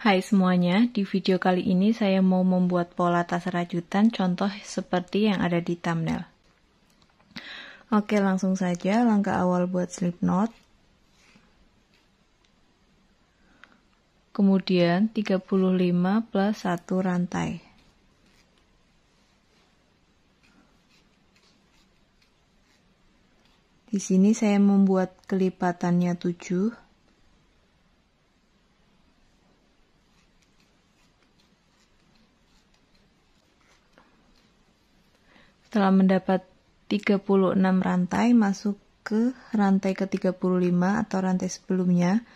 Hai semuanya, di video kali ini saya mau membuat pola tas rajutan contoh seperti yang ada di thumbnail. Oke, langsung saja langkah awal buat slip knot. Kemudian 35 plus 1 rantai. Di sini saya membuat kelipatannya 7. Setelah mendapat 36 rantai masuk ke rantai ke-35 atau rantai sebelumnya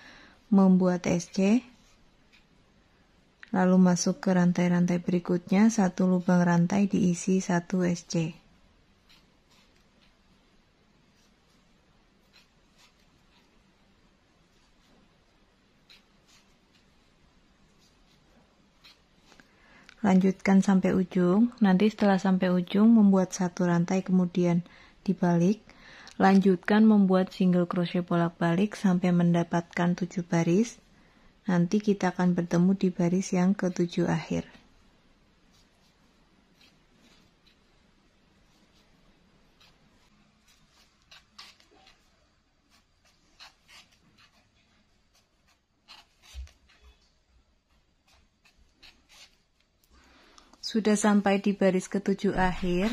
membuat SC lalu masuk ke rantai-rantai berikutnya satu lubang rantai diisi satu SC Lanjutkan sampai ujung. Nanti setelah sampai ujung membuat satu rantai kemudian dibalik. Lanjutkan membuat single crochet bolak-balik sampai mendapatkan 7 baris. Nanti kita akan bertemu di baris yang ketujuh akhir. Sudah sampai di baris ketujuh akhir,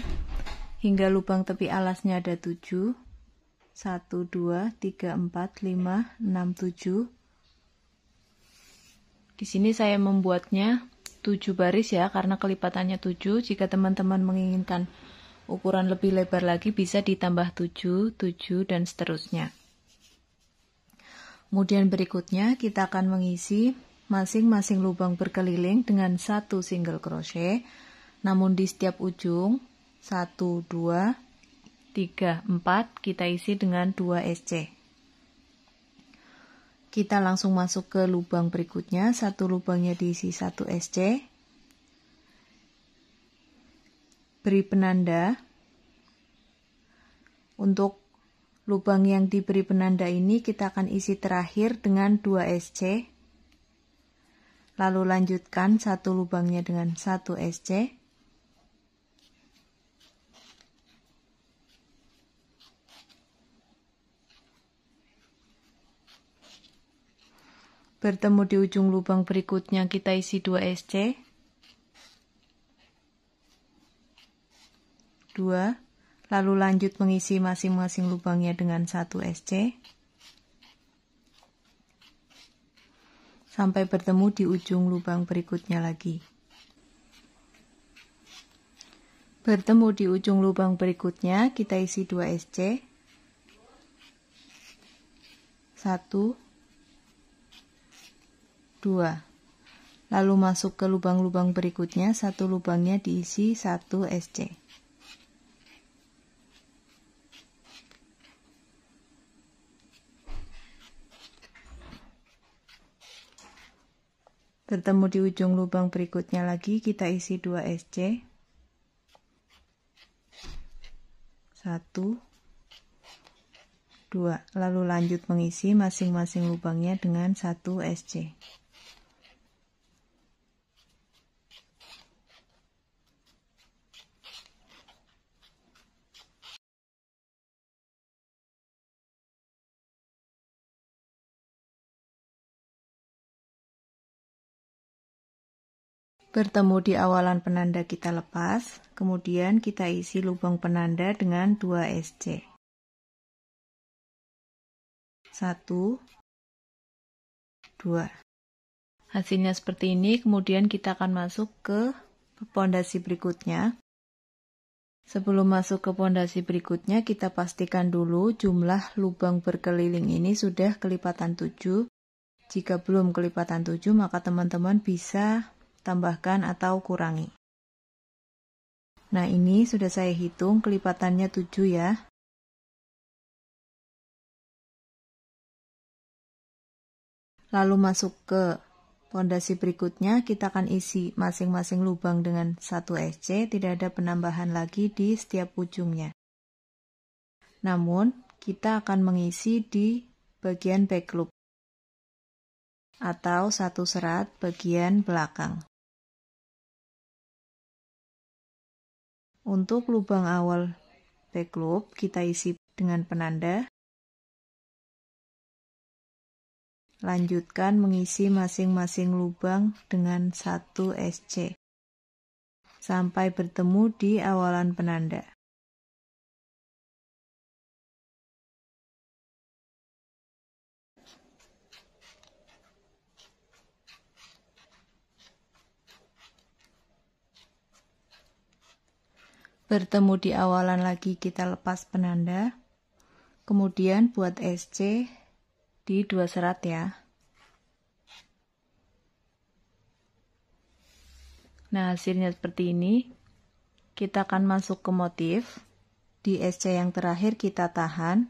hingga lubang tepi alasnya ada tujuh satu dua tiga empat lima enam tujuh Di sini saya membuatnya tujuh baris ya, karena kelipatannya tujuh Jika teman-teman menginginkan ukuran lebih lebar lagi, bisa ditambah tujuh tujuh dan seterusnya. Kemudian berikutnya kita akan mengisi masing-masing lubang berkeliling dengan satu single crochet namun di setiap ujung 1, 2, 3, 4 kita isi dengan 2 SC kita langsung masuk ke lubang berikutnya satu lubangnya diisi 1 SC beri penanda untuk lubang yang diberi penanda ini kita akan isi terakhir dengan 2 SC Lalu lanjutkan satu lubangnya dengan satu SC. Bertemu di ujung lubang berikutnya kita isi 2 SC. 2. Lalu lanjut mengisi masing-masing lubangnya dengan 1 SC. sampai bertemu di ujung lubang berikutnya lagi. Bertemu di ujung lubang berikutnya, kita isi 2 SC. 1 2. Lalu masuk ke lubang-lubang berikutnya, satu lubangnya diisi 1 SC. Bertemu di ujung lubang berikutnya lagi, kita isi 2 SC. 1, 2. Lalu lanjut mengisi masing-masing lubangnya dengan 1 SC. bertemu di awalan penanda kita lepas, kemudian kita isi lubang penanda dengan 2 SC. 1 2 Hasilnya seperti ini, kemudian kita akan masuk ke pondasi berikutnya. Sebelum masuk ke pondasi berikutnya, kita pastikan dulu jumlah lubang berkeliling ini sudah kelipatan 7. Jika belum kelipatan 7, maka teman-teman bisa tambahkan atau kurangi. Nah, ini sudah saya hitung kelipatannya 7 ya. Lalu masuk ke pondasi berikutnya, kita akan isi masing-masing lubang dengan 1 SC, tidak ada penambahan lagi di setiap ujungnya. Namun, kita akan mengisi di bagian back loop atau satu serat bagian belakang. Untuk lubang awal back loop kita isi dengan penanda. Lanjutkan mengisi masing-masing lubang dengan 1 SC sampai bertemu di awalan penanda. bertemu di awalan lagi kita lepas penanda kemudian buat SC di dua serat ya nah hasilnya seperti ini kita akan masuk ke motif di SC yang terakhir kita tahan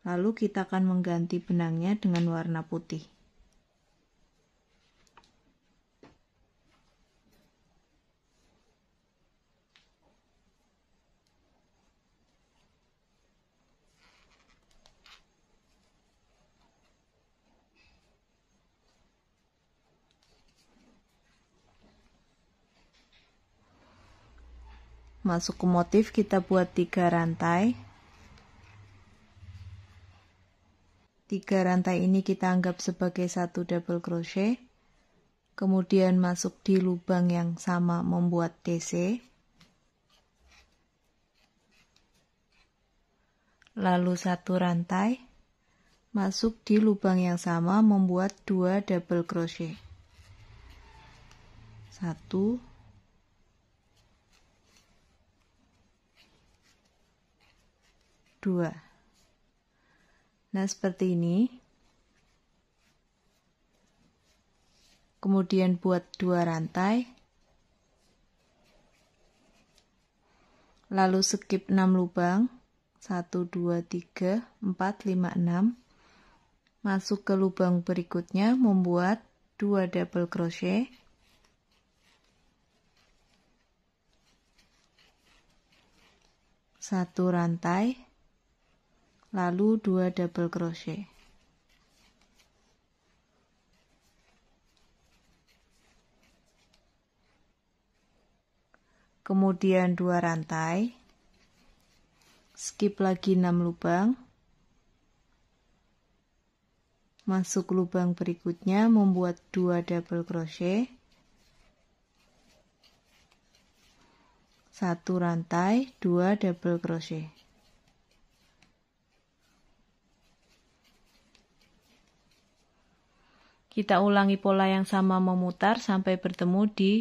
lalu kita akan mengganti benangnya dengan warna putih masuk ke motif kita buat tiga rantai tiga rantai ini kita anggap sebagai satu double crochet kemudian masuk di lubang yang sama membuat DC lalu satu rantai masuk di lubang yang sama membuat dua double crochet satu 2. Nah, seperti ini. Kemudian buat dua rantai. Lalu skip 6 lubang. 1 2 3 4 5 6. Masuk ke lubang berikutnya membuat 2 double crochet. satu rantai lalu 2 double crochet kemudian 2 rantai skip lagi 6 lubang masuk lubang berikutnya membuat 2 double crochet 1 rantai 2 double crochet Kita ulangi pola yang sama memutar sampai bertemu di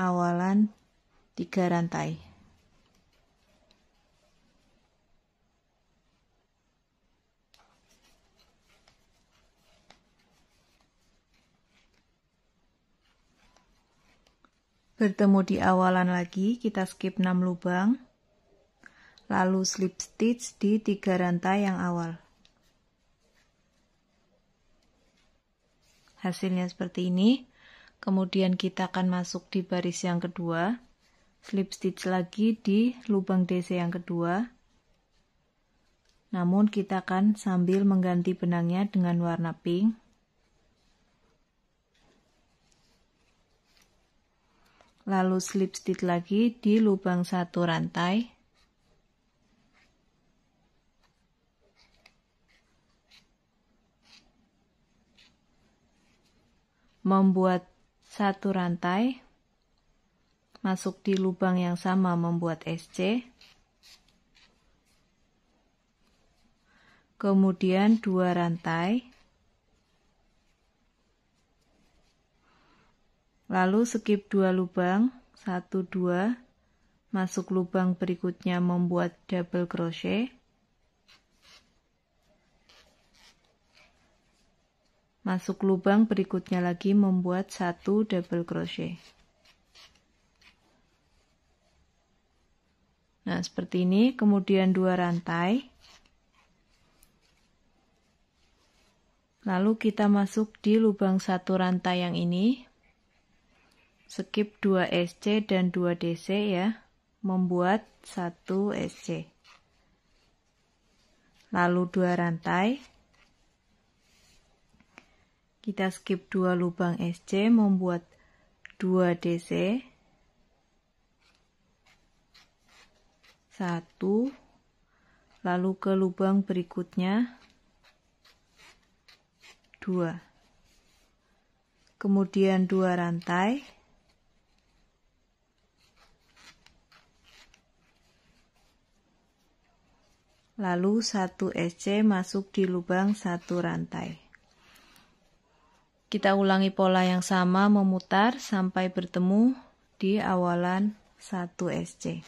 awalan tiga rantai. bertemu di awalan lagi kita skip 6 lubang lalu slip stitch di tiga rantai yang awal Hasilnya seperti ini. Kemudian kita akan masuk di baris yang kedua. Slip stitch lagi di lubang DC yang kedua. Namun kita akan sambil mengganti benangnya dengan warna pink. Lalu slip stitch lagi di lubang satu rantai. membuat satu rantai, masuk di lubang yang sama membuat SC, kemudian dua rantai, lalu skip dua lubang, satu dua, masuk lubang berikutnya membuat double crochet, masuk lubang berikutnya lagi membuat satu double crochet nah seperti ini kemudian dua rantai lalu kita masuk di lubang satu rantai yang ini skip 2 SC dan 2 DC ya membuat satu SC lalu dua rantai kita skip 2 lubang SC membuat 2 DC. 1 lalu ke lubang berikutnya 2 kemudian 2 rantai lalu 1 SC masuk di lubang 1 rantai kita ulangi pola yang sama memutar sampai bertemu di awalan 1 SC.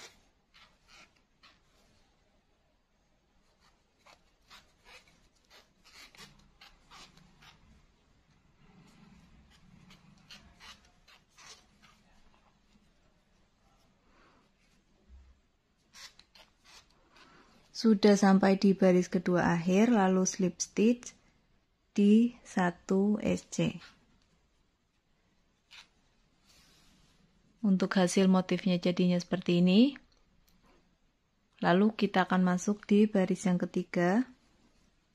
Sudah sampai di baris kedua akhir, lalu slip stitch di 1 SC. Untuk hasil motifnya jadinya seperti ini. Lalu kita akan masuk di baris yang ketiga,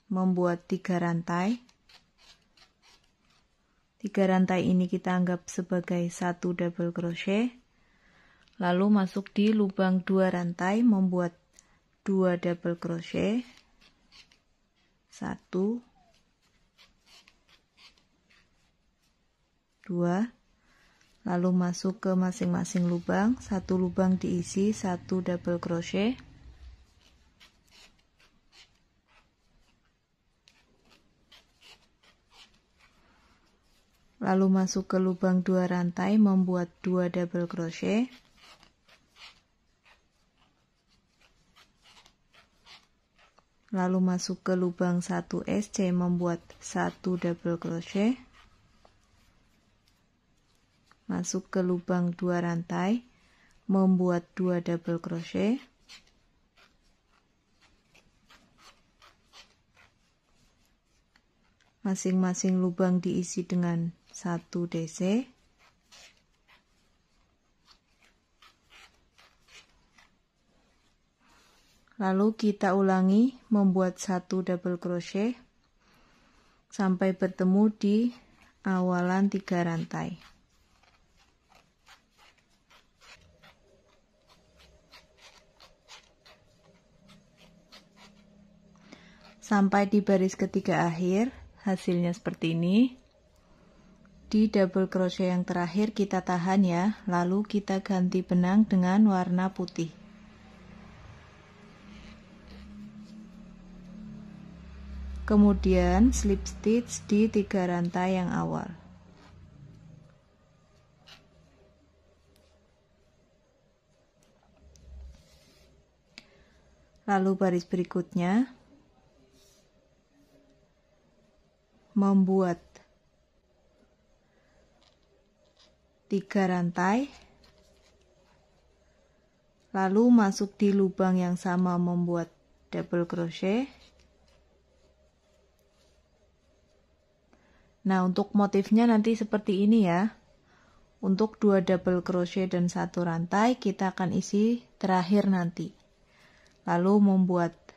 membuat tiga rantai. Tiga rantai ini kita anggap sebagai satu double crochet. Lalu masuk di lubang dua rantai, membuat dua double crochet. Satu, 2 lalu masuk ke masing-masing lubang satu lubang diisi satu double crochet lalu masuk ke lubang dua rantai membuat dua double crochet lalu masuk ke lubang 1 SC membuat satu double crochet masuk ke lubang dua rantai membuat dua double crochet masing-masing lubang diisi dengan satu DC lalu kita ulangi membuat satu double crochet sampai bertemu di awalan tiga rantai sampai di baris ketiga akhir hasilnya seperti ini di double crochet yang terakhir kita tahan ya lalu kita ganti benang dengan warna putih kemudian slip stitch di tiga rantai yang awal lalu baris berikutnya membuat tiga rantai lalu masuk di lubang yang sama membuat double crochet nah untuk motifnya nanti seperti ini ya untuk dua double crochet dan satu rantai kita akan isi terakhir nanti lalu membuat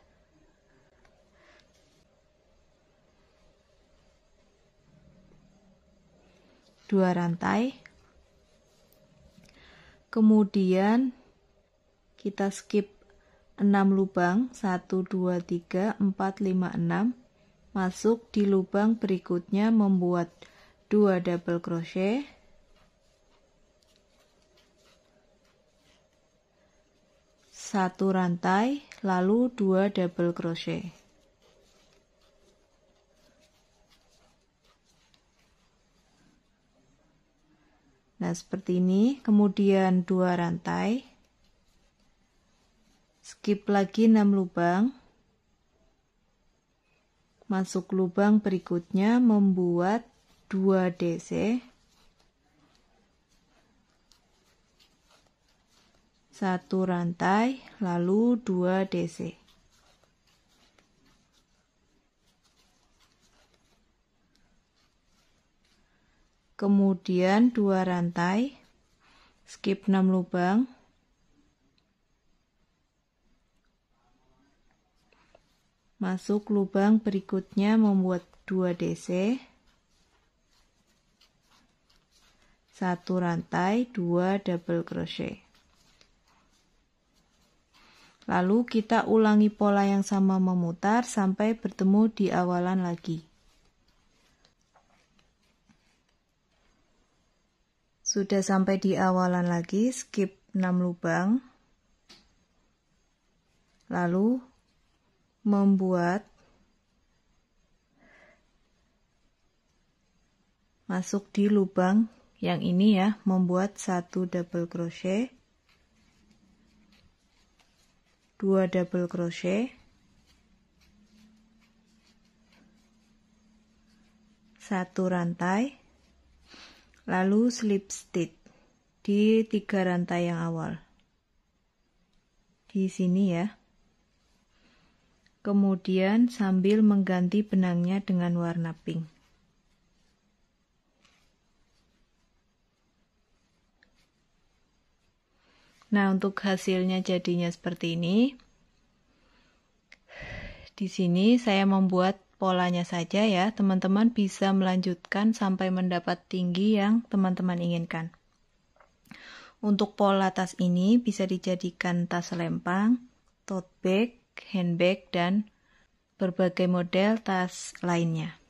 dua rantai kemudian kita skip 6 lubang 1 2 3 4 5 6 masuk di lubang berikutnya membuat 2 double crochet satu rantai lalu 2 double crochet Nah, seperti ini. Kemudian dua rantai. Skip lagi 6 lubang. Masuk lubang berikutnya membuat 2 DC. Satu rantai, lalu 2 DC. kemudian dua rantai skip 6 lubang masuk lubang berikutnya membuat 2 DC satu rantai dua double crochet lalu kita ulangi pola yang sama memutar sampai bertemu di awalan lagi Sudah sampai di awalan lagi, skip 6 lubang. Lalu membuat masuk di lubang yang ini ya, membuat satu double crochet, dua double crochet, satu rantai lalu slip stitch di tiga rantai yang awal di sini ya kemudian sambil mengganti benangnya dengan warna pink Nah, untuk hasilnya jadinya seperti ini. Di sini saya membuat polanya saja ya, teman-teman bisa melanjutkan sampai mendapat tinggi yang teman-teman inginkan. Untuk pola tas ini bisa dijadikan tas lempang, tote bag, handbag, dan berbagai model tas lainnya.